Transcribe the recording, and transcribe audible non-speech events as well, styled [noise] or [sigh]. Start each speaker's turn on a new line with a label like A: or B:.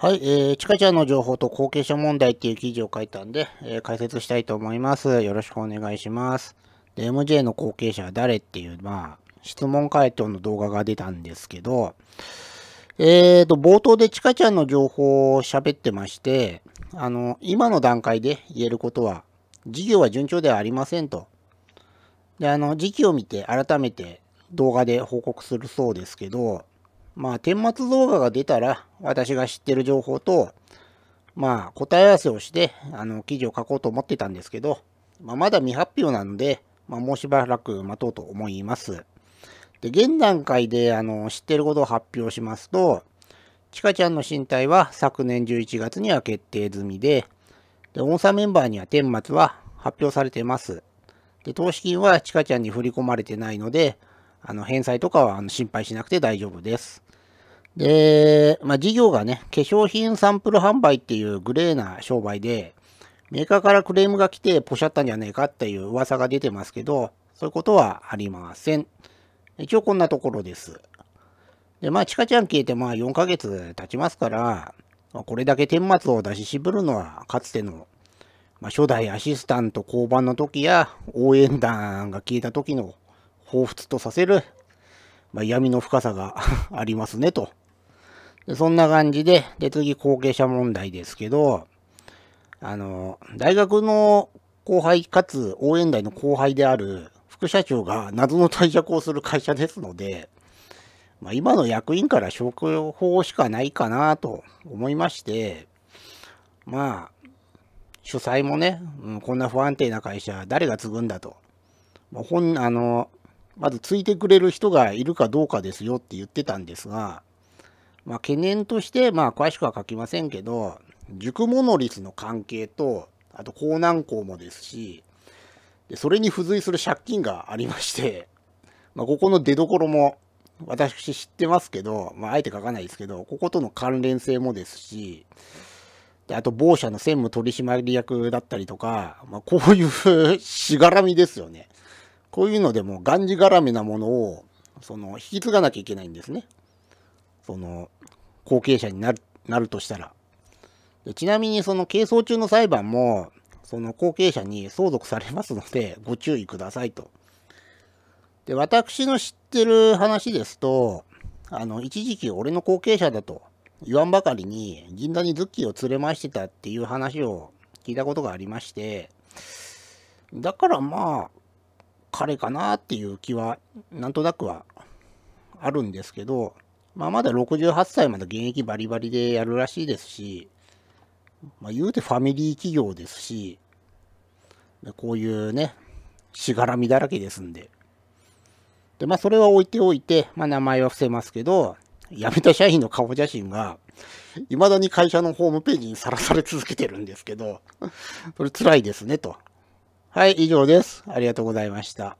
A: はい、えー、ちかちゃんの情報と後継者問題っていう記事を書いたんで、えー、解説したいと思います。よろしくお願いします。で、MJ の後継者は誰っていう、まあ、質問回答の動画が出たんですけど、えーと、冒頭でちかちゃんの情報を喋ってまして、あの、今の段階で言えることは、事業は順調ではありませんと。で、あの、時期を見て改めて動画で報告するそうですけど、まあ、顛末動画が出たら、私が知ってる情報と、まあ、答え合わせをして、あの、記事を書こうと思ってたんですけど、まあ、まだ未発表なので、まあ、もうしばらく待とうと思います。で、現段階で、あの、知ってることを発表しますと、ちかちゃんの身体は昨年11月には決定済みで、で、音差メンバーには顛末は発表されてます。で、投資金はちかちゃんに振り込まれてないので、あの、返済とかはあの心配しなくて大丈夫です。で、まあ、事業がね、化粧品サンプル販売っていうグレーな商売で、メーカーからクレームが来てポシャったんじゃねえかっていう噂が出てますけど、そういうことはありません。一応こんなところです。で、まあ、チカちゃん消えてまあ4ヶ月経ちますから、これだけ顛末を出し渋るのはかつての、まあ、初代アシスタント交番の時や応援団が消えた時の彷彿とさせる、まあ、闇の深さが [laughs] ありますねと。そんな感じで、で、次、後継者問題ですけど、あの、大学の後輩かつ応援団の後輩である副社長が謎の退職をする会社ですので、まあ、今の役員から職法しかないかなと思いまして、まあ、主催もね、うん、こんな不安定な会社、誰が継ぐんだと。まあ、ほんあのまずついてくれる人がいるかどうかですよって言ってたんですが、まあ、懸念として、まあ、詳しくは書きませんけど、塾モノリスの関係と、あと、江南校もですし、でそれに付随する借金がありまして、[laughs] まあ、ここの出どころも、私知ってますけど、まあ、あえて書かないですけど、こことの関連性もですし、であと、某社の専務取締役だったりとか、まあ、こういうしがらみですよね。こういうのでも、がんじがらめなものを、その、引き継がなきゃいけないんですね。その、後継者になる、なるとしたら。でちなみに、その、係争中の裁判も、その後継者に相続されますので、ご注意くださいと。で、私の知ってる話ですと、あの、一時期俺の後継者だと言わんばかりに、銀座にズッキーを連れ回してたっていう話を聞いたことがありまして、だからまあ、彼かなっていう気は、なんとなくはあるんですけど、まあ、まだ68歳まで現役バリバリでやるらしいですし、まあ、言うてファミリー企業ですし、こういうね、しがらみだらけですんで。で、まあ、それは置いておいて、まあ、名前は伏せますけど、辞めた社員の顔写真が、未だに会社のホームページにさらされ続けてるんですけど、[laughs] それ辛いですね、と。はい、以上です。ありがとうございました。